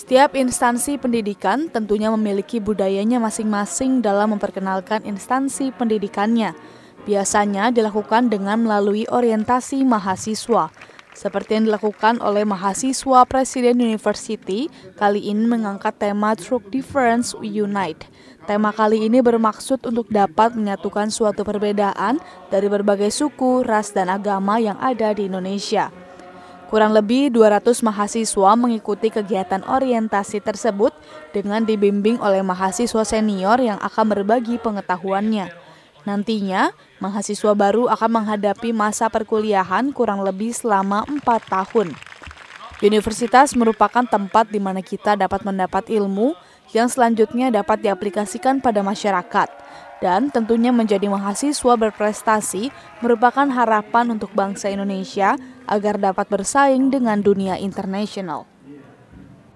Setiap instansi pendidikan tentunya memiliki budayanya masing-masing dalam memperkenalkan instansi pendidikannya. Biasanya dilakukan dengan melalui orientasi mahasiswa, seperti yang dilakukan oleh mahasiswa Presiden University, kali ini mengangkat tema True Difference Unite. Tema kali ini bermaksud untuk dapat menyatukan suatu perbedaan dari berbagai suku, ras, dan agama yang ada di Indonesia. Kurang lebih 200 mahasiswa mengikuti kegiatan orientasi tersebut dengan dibimbing oleh mahasiswa senior yang akan berbagi pengetahuannya. Nantinya, mahasiswa baru akan menghadapi masa perkuliahan kurang lebih selama 4 tahun. Universitas merupakan tempat di mana kita dapat mendapat ilmu yang selanjutnya dapat diaplikasikan pada masyarakat, dan tentunya menjadi mahasiswa berprestasi merupakan harapan untuk bangsa Indonesia agar dapat bersaing dengan dunia internasional.